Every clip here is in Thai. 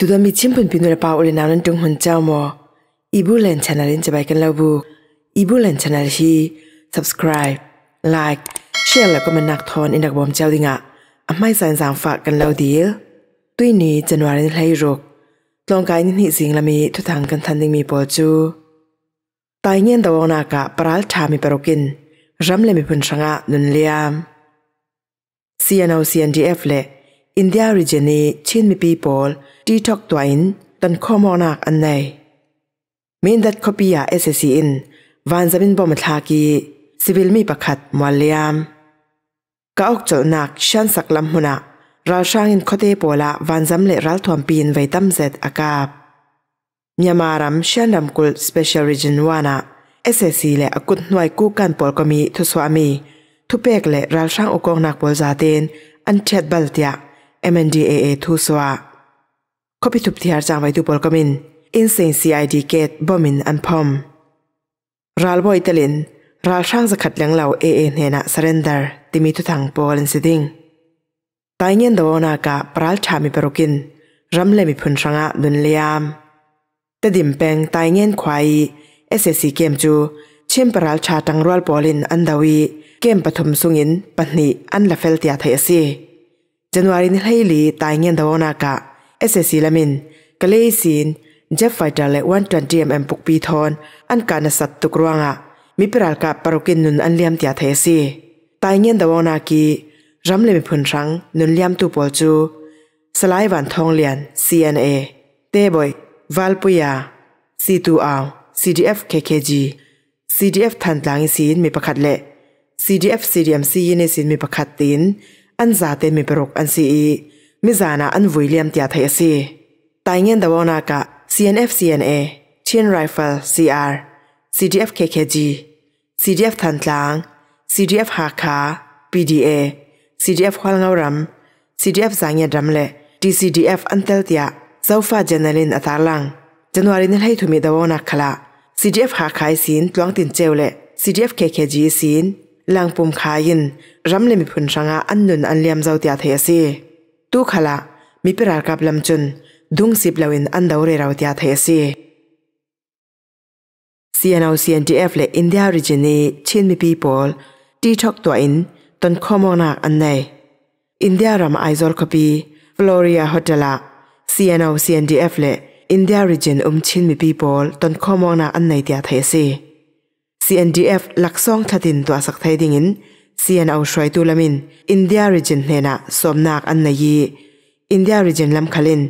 ตุดามีชิมปุ่นปีนุระปาอุลินานันตุงหันเจ้ามออีบุเลนชานาลินจะไปกันเลาบุอีบุเลนชานาลี subscribe like แชร์แล้วก็มันนักทอนอินดักบอมเจ้าดิงะอไม่สานสางฝากกันเลาเดียวตุยนี้จันวารินไลรกลองกายนิหิสิงละมีทุทางกันทันดิงมีปอจูตายเงี้ยนตะวงนากะปราลชามีปรกินรำเลมีพุนชงะนุนเลียม CNO CNDF เลอินเดียริเจนีชินมีปีโปลจีทอกตัวอินตันข้อมอนักอันไหนเมนดัดคอปียาเอสเอซีอินวานจะเินบอมทากีสิวิลมีประคัดมอลเลียมก็อกจนักชันสักลำหุนักเราช่างอินคดีปโละวันจำเลรัลทวมปีนไว้ตั้มเซตอากาบยามารัมชันลำกุลสเปเชียลรีจินวานะเอสเอซีเละอากุนหน่วยกู้การปอลกมีทุสวามีทุเปกและราช่างอุกองนักบอลจาเตนอันเชียดบัลเออ็มเ็นดีเอเอทุสวาขาไปทุบที่หาจางไว้ดูบอลกมินอินเซนซีไอดีเกตบอมินอันพอมรัลบอยตลินรัลช่างสกัดเลี้ยงเหล่าเอเอเนเฮนะสเรนเดอร์ที่มีทุทางปอลินสิดิงตายเงินดาวนากะปรัลชามีเปรุกินรำเลมีพุนชงะดุนเลียมแต่ดิมเปงตายเงินควายเอสเอซีเกมจูเช่มปรัลชาตังรัลปอลินอันดาวีเกมปฐมสุงินปันนีอันลาเฟลติอาไทยซีจันวารินเฮลีตายเงินดาวนากะเเอสซ s c ลามินกะเลยซีนเจฟไฟดาเลวันตันดีเอ็มเอ็มปุกปีทอนอันการสัตตุกรวงะมีปราลกับปรุกินนุนอันเลียมตียเทซีตายเงียนดาวนากีรำเลมิพุนรังนุนเลียมตูปอจูสลายวันทองเลียน CNA เตบอยวาลปุยา C2R CDF KKG CDF ทันหลังซีนมีประคัดเละ CDF CDMC ยินซีนมีประคัดตินอันซาเตนมีปรุกอันซีอี mizana an William tia thai si taingen dawona ka CNF CNA Chin Rifle CR CDF KKG CDF Thantlang CDF Hakha PDA CDF Hwalngawram CDF Zangya Damle TCDF Antel tia Zaufa Janalin Atharlang January nil hai thumi dawona khala CDF Hakha sin tlwang tin chewle CDF KKG sin langpum khayin ramlemi phun ranga annun anliam zautia thai si tu khala mi pirar kap lam chun dung sip lawin an dawre raw tia thai si CNO CNTF le India region ni chin mi people ti thok to in ton khomona an nei India ram aizor kopi Floria hotela CNO CNTF le India region um chin mi people ton khomona an nei tia thai si CNDF laksong thatin to asak thai dingin เีย CNO ช่วยตัวลมินอินเดียริจินเนนะสมนักอันไหนยีอินเดียริจินลำขลิน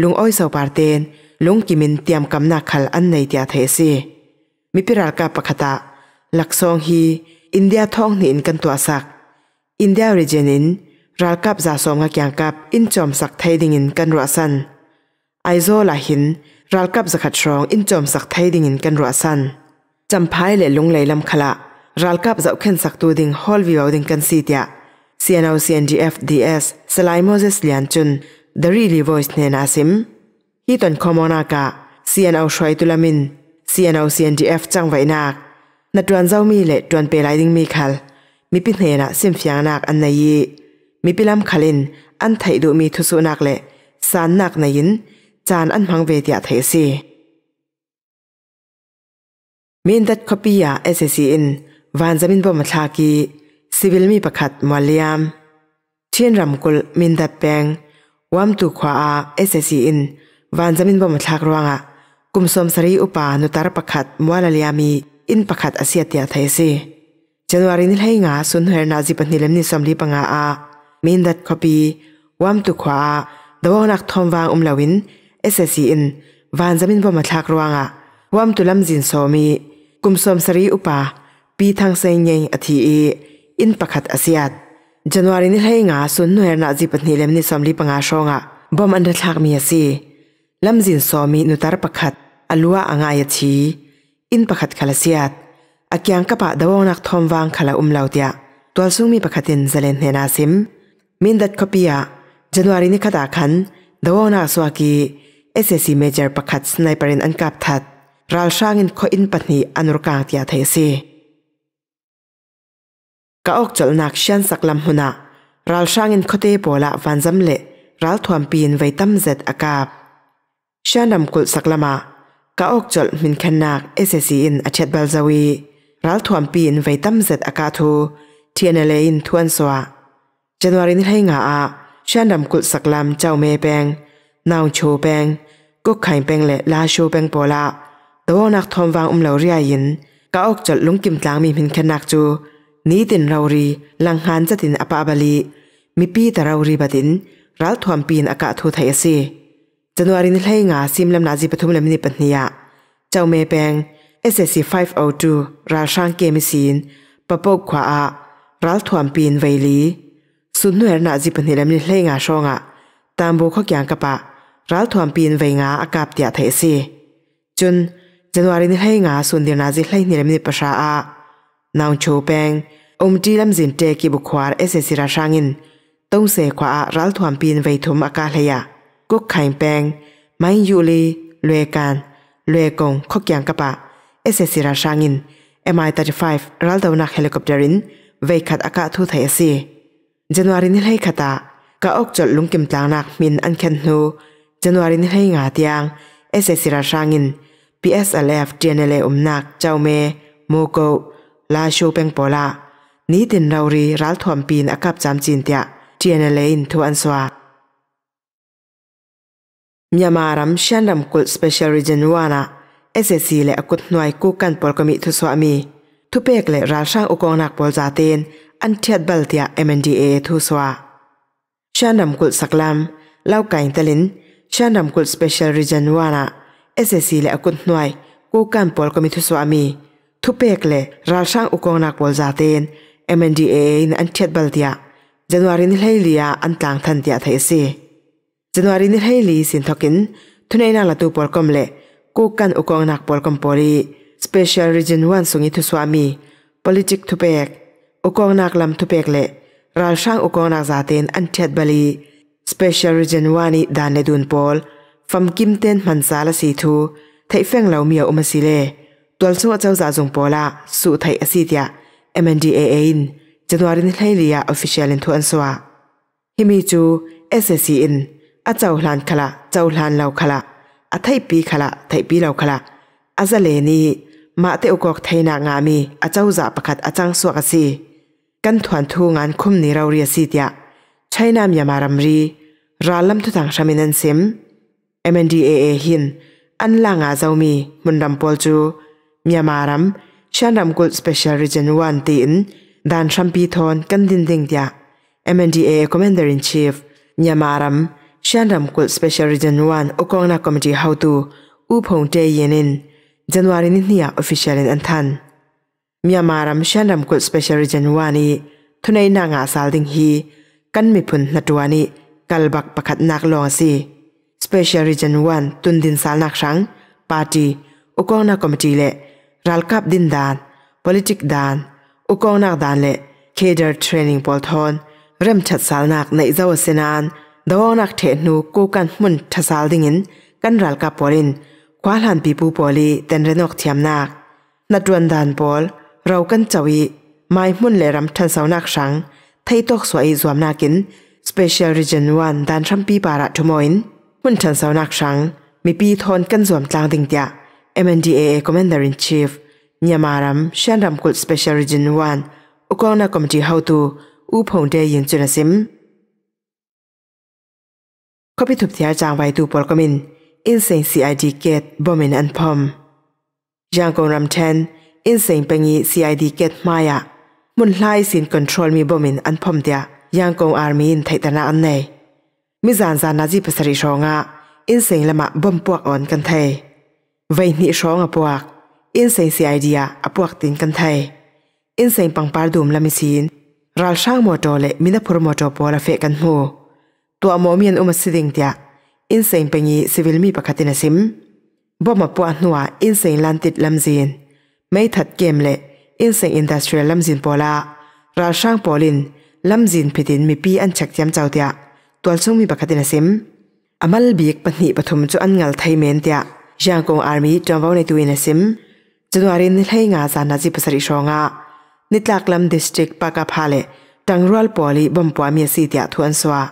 ลุงอ้อยสาวปาร์เตนลุงกิมินเตรียมกำนักขลอันไหนเดียเทสีมิพิรักกาปะคตะหลักซองฮีอินเดียท้องหนินกันตัวสักอินเดียริจินนินรักกับจะสมกับยังกับอินจอมสักไทยดิ่งินกันรัศน์ไอโซลาหินรักกับจะขัดชรองอินจอมสักไทยดิ่งินกันรัศน์จำพายและลุงไหลลำขละรัลกับจะเข้นสักตัวดิ่งฮอลวิวดิ่งกันสิทยา CNO CNGFDS สลายโมเสสเลียนจุน The Really Voice เนนาซิมฮีตันคอมอนากะ CNO ช่วยตุลามิน CNO CNGF จังไว้นักนัดจวนเจ้ามีเละจวนเปรายดิ่งมีขัลมีปิเนนะซิมฟียานักอันนายมีปิลำขลิน อันไทยดูมีทุสุนักเละสารนักนายินจานอันพังเวทียเทยีมีนัดคัปปียาเอสซีอินวันจะมินบ่มทากีสิวิลมีประคัดมาเลียมเชียนรำกุลมินดัดแปงวัมตุขวาอาเอสเอซีอินวันจะมินบ่มทากรวงอะกุมสมสรีอุปานุตารประคัดมัวลเลียมีอินประคัดอาเซียเตียไทยซีจันวารินิลให้งาสุนเฮรนาจิปนิเลมนิสมลีปังอาอา มินดัดคอปีวัมตุขวาดาวนักทอมวางอุมลาวินเอสเอซีอินวันจะมินบ่มทากรวงอะวัมตุลมจินโซมีกุมสมสรีอุปาปีทางเซยงอธีอินปัะคัดอาเซียดจันวารินิเหงาสุนหน่วยนาจิปนิเลมนิสอมลีปงาชองะบอมอันดัทักมีสีลำจินสอมีนุตารปัะคัดอัลววอังายทีอินปัะคัดคาลเซียดอักยังกปะดาวนักทอมวังคาลอุมลาเดียตัวสุงมีปัะคัดินเจเลนเฮนาซิมมินดัดคบิอาจันวารินิขดาคันดาวนักสวากีเอสเอซีเมเจอร์ปัะคัดสไนปอรนอันกับทัดราลช่างอินคออินปนิอันรุกางเดียเทซีก็อกจลนักเชียนสักลำหุนะรัลช่างอินคดีปอละฟันจำเละรัลทวมปีนไว้ตั้มเจ็ดอากาบเชียนดำกุลสักลมาก็อกจลมินแคนักเอเซซีอินอาเชตบาลจวีรัลทวมปีนไว้ตั้มเจ็ดอากาทูเทียนเลยินทวนสวะจันวารินให้งาอาเชียนดำกุลสักลำเจ้าเมแปงนาวโชแปง กุกไข่แปงเละลาโชแปงปอลแต่ว่านักทวมวางอุมเหลาเรียยิน ก็อกจลลุงกิมตังมีมินแคนักจูนี้ตินเรารีลังหันจะตินอปาบาลีมีปีแต่เรารีบัดินรัลทวมปีนอากาศทูไทยสีจันวารินเลงาซิมลำนาจิปทุมลำนิปัญญาเจ้าเมเปง SSC 502ราช่างเกมิสินปะปกขวาอารัลทวมปีนไวลี สุนนวรนาจิปัญญลำนิเลงาชองอะตามบุคกยังกะปะรัลทวมปีนไวงาอากาศเตียไทยสีจนจันวารินเลงาสุนเดียนาจิเลงนิลำนิปชาอา nào chỗ bèn ông chỉ làm gì để kí bộ khoa ở sẽ ra sang in tông sẽ khoa ral thuần pin về thum aka lệ à cố khai bèn mai du li lệ can lệ công khóc giang cặp à ở sẽ ra sang in MI-35 ral đầu nạc helicopterin về khát aka thu thấy gì January này hay khát à cả ốc chợt lúng kim tang nạc min ăn khen nu January này hay ngả tiang ở sẽ ra sang in PSLF TNL um nạc chào mê mô cầu ลาชูเป็งปอละนี้ดินเรารีรัลถวมปีนอากับจำจีนเตียเจียนเลินทวนสวามีามารัมชันรัมกุลสเปเชียลริจินวานะเอเซซีเลอกุดหน่วยกูกันปอลกมิทุสวามีทุเปกเลราช่างอุกองนักปอลจาเตนอันเทียดบัลเตียเอ็มเอ็นดีเอทุสวาชันรัมกุลสักลำเล่าไก่ตะลินชันรัมกุลสเปเชียลริจินวานะเอเซซีเลอกุดหน่วยกูกันปอลกมิทุสวามีทุเปกเลรัลชังอุกงนักบอลจาเตน MNDA ในอันเทียดบัลดิยาจันวารินเฮลียอันต่างทันดิยาไทยเีจันวารินเฮลียสินทกิน ทุนเอนาละตูปอลกมเลกูกันอุกงนักบอลกมปอลี Special Region วันสุงิทุสวามี Politic ทุเปกอุกงนักลำทุเปกเลรัลชังอุกงนักจาเตนอันเทียดบัลี Special Region วันี่ดานเลดูนปอลฟัมกิมเตนมันซาลสีทูไทยแฟงเหลาเมียอุมาสิเลตัวสู้เจ้าจ่าจงปอละสู่ไทยอสิทยา MNDAA นจันวารินไทยเลียออฟฟิเชียลินทวนสวะฮิมิจู SSC นอาเจ้าหลานขละเจ้าหลานเราขละอาไทยปีขละไทยปีเราขละอาจะเลนี่มาเตอกอกไทยนางามีอาเจ้าจ่าประกาศอาจังสวกสีกันถวนทูงานคุมนิเราเรียสิทยาใช้นามยามารำรีราลัมทุตังชามินันซิม MNDAA หินอันลางอาเจ้ามีมุนดำปอลจูมีมารัมฉันรำกุลสเปเชียลรีเจนวันตีนดานชัมปีทอนกันดินดิงเดีย m n อ a Commander in c ช i e f มีมารัมฉันรำกุลสเปเชียลรีเจนวันอุกองนักคอมเมดี้ฮาวตูอูพงเจย์เย็นินเจนวารินิเนียออฟฟิเชียลินอันทันมีมารัมฉันรำกุลสเปเชียลรีเจนวันนีทุนในนางอาซาลดิงฮีกันมิพุนนัดวันนี้กลับบักประคตนักลองซีสเปเชียลรีเจนวันตุนดินสารนักชังปาร์ตี้อุกองนักคอมเมดี้เล่รัลคับดินดาน politic ดานอุกองนักดานเละเคเดอร์ t r a น n i n g พอลทอนเริ่มชัดสาลนักในเจ้าเสนานดาวนักเทนูกูกันมุนทัศาลดิงินกันรัลคับบอลินควาลันปีปูบอลีเต็นเรนอกเทียมนักนัดวันดานบอลเรากันจาวีไม่มุนเลรำทันสาวนักสังไทยตกสวยสวมนักินสเปเชียลรีเจนวันดานชัมปีปาระทุมอินมุนทันสาวนักสังมีปีทอนกันสวมจางดิงเดีย MNDAA Commander-in-Chief Nyamaram Shandamkul Special Region 1 Ukongna Committee How To U Phongde Yin Chuna Sim Copy Thup Thiar Chang Vai Tu Por Komin In CID Gate Bomin and Pom Jang Kong Ram Ten In Pengi CID Gate Maya Mun Lai Sin Control Mi Bomin and Pom Dia Yang Kong Army In Thai Tana An Nei Mi Zan Zan Na Ji Pasari Shonga In Seng Lama Bom Puak On Kan Thai vậy nhị song apuak in sen si idea apuak tin kan thai in sen pangpar dum lami sin ral sang mo to le mina phur mo to pola fe kan mu tu amo mian uma siding tia in sen pengi civil mi pakhatina sim boma pu anua in sen lantit lamzin mai that kem le in sen industrial lamzin pola ral sang polin lamzin pitin mi pi an chak cham chau tia tual chung mi pakhatina sim amal biek pahni pathum chu an ngal thai men tia ยังคงอาร์มีจำวันตัวเองสิมจุดอารีนเลี้ยงอาซานาจิปสริชองะนิตลักลำดิสติกปากาพาเลตังรัลปอลีบอมปัวมีสิีเดียทวนสวะ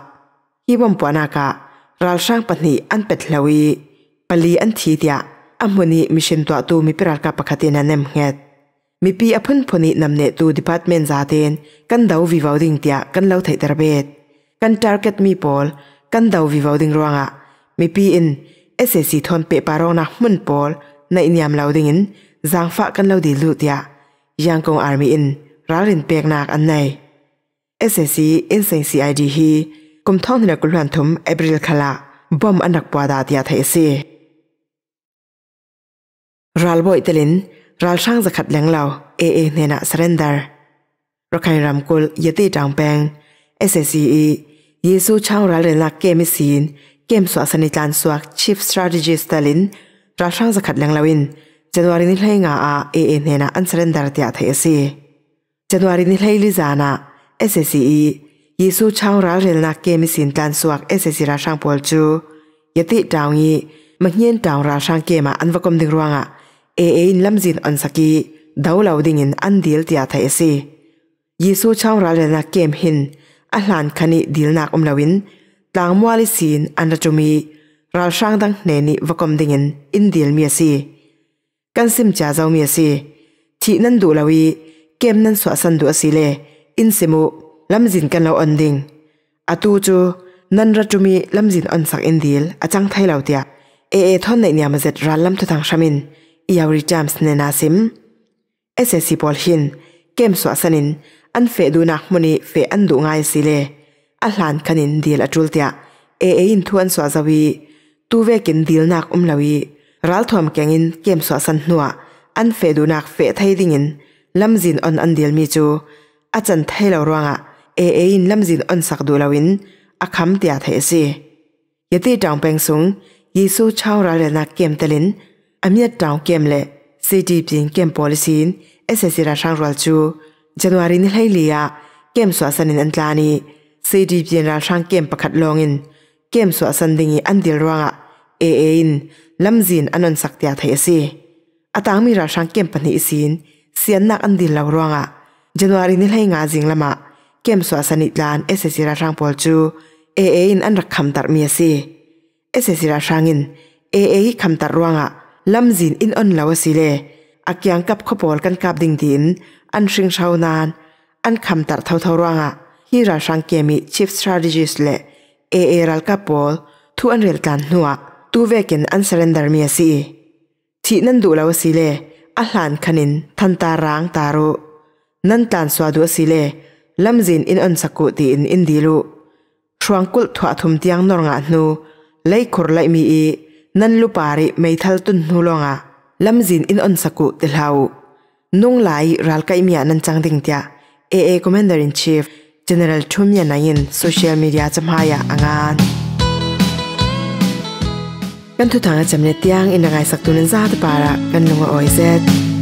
ฮีบอมปัวนากะรัลช่างปัญนีอันเป็ดเลวีปลีอันทีเดียอันมุนีมิชินตัวตูมีปรากฏปกติในเนมเงตมีปีอพุนพนนี้นำเนตูดิพัตเมนซาเดนกันดาววิวาวดิงเดียกันเล่าถ่ายตระเบิดกันจาร์เก็ตมีปอลกันดาววิวาวดิงรัวงะมีปีอินเอเซซีทอนเปปารองนกมุนปอลในนินยามเลาดิงินจางฟะกันเลาดีลุดยะยังกงอาร์มีอินรารินเปียกนักอันไหนเอสเซซีอินเซนซีไอดีฮีกุมท่องในกุลหันทุมเอบริลคลาบอมอันดักปวดาตยาไทยซีรัลบอยตลินรัลช่างจะขัดแหลงเราเอเอเนนะสเรนเดอร์รักใครรำกุลยตีจางแปงเอสเซซียีซูช่างรัลเรนักเกมิซีนกมสวาสนิจานสวักชีฟสตรัทจีสตาลินรัฐร่างสกดแรงลวินจันวารินิเลงอาเอเอเนนาอันเซนดาร์ติอาเทียซีจันวารินิเลลิซานาเอสเอซีเยซูชาวราเรลนักเกมสินตันสวักเอสเอซีรัฐร่างปอลจูยติดาวงีมันเงียนดาวรัฐร่งเกมอันวกมดึงรวงอาเอเอินลำมจินอันสกีดาวลาวดิงินอันดีลติอาเทียซีเยซูชาวราเรลนักเกมหินอัลลันคณิดีลนักอุมลาวิน tlang mua li sin an ra chumi ral sang dang ne ni vakom dingin in dil mi si kan sim cha zau mi si thi nan du lawi kem nan so san du si le in semu lam jin kan lo on ding tu chu nan ra chumi lam jin on sak in dil achang thai lo tia e e thon nei niam zet ral lam thu thang shamin iauri jams ne na sim ssc pol hin kem so sanin an fe du nak moni fe an du ngai si le อหลานคนินดีละจุลเตียเอเออินทวนสวาจวีตัวเวกินดีลนักอุ้มลาวีรัลทอมแกงินเกมสวาสันนัวอันเฟดูนักเฟไทยดิงินลำจินอันอันเดียลมีจูอาจารย์ไทยลาร่วงะเอเออินลำจินอันสักดูลาวินอาคำเตียเทสียตีจางเปงสงยิสูชาวรัลนักเกมเตลินอเมียจางเกมเล่ซีดีพินเกมพอลิซินเอเซซีราชังรัลจูจันวารินไยลียเกมสวาสันินอันตรานีีพีนราช่างเกมประคัดลองอินเกมสวสันดิงอันเดียวว่างเอเอินลำจีนอันนนสักเตียไทยสีอาตางมีราช่างเกมปนิสินเสียนนักอันเดียวว่างจันวารินิ่ให้งาจิงละมาเกมสวสันิลานเอเซซีราช่างปอลจูเอเอินอันรักคำตัดมีสีเอเซซีราช่างอินเอเอคำตัดว่างลำจีนอินอันลาวสิเลอักยังกับขบวนกันกับดิ่งดินอันชิงชาวนานอันคำตัดเท่าเท่าว่างี่ราชังเกมีชิฟสตรัทจิสเลเอเอรัลกาโปลทุอันเรียลกันหนัวตูเวกินอันเซเรนดาร์มียซีทีนั่นดูแล้วสิเล่อาหานคนินทันตารางตารุนั่นตันสวัสดุสิเล่ลำจินอินอันสกุตอินอินดีลุช่วงกุลถวัทุมเตียงนรงาหนูไล่ขรไล่มีอีนั่นลุปาริไม่ทัลตุนหูลงา่ะลำจินอินอันสกุติเลาวนุ่งไหลรัลกัยมีอันนนั่จังดิงเตียเอเอคอมมนเดอร์อินชีฟ General Chumye na yin social media jam ha Kan Thu an. Gantutang Tiang, jam netiang inangay saktunan sa hati para gantunga OIZ. Gantutang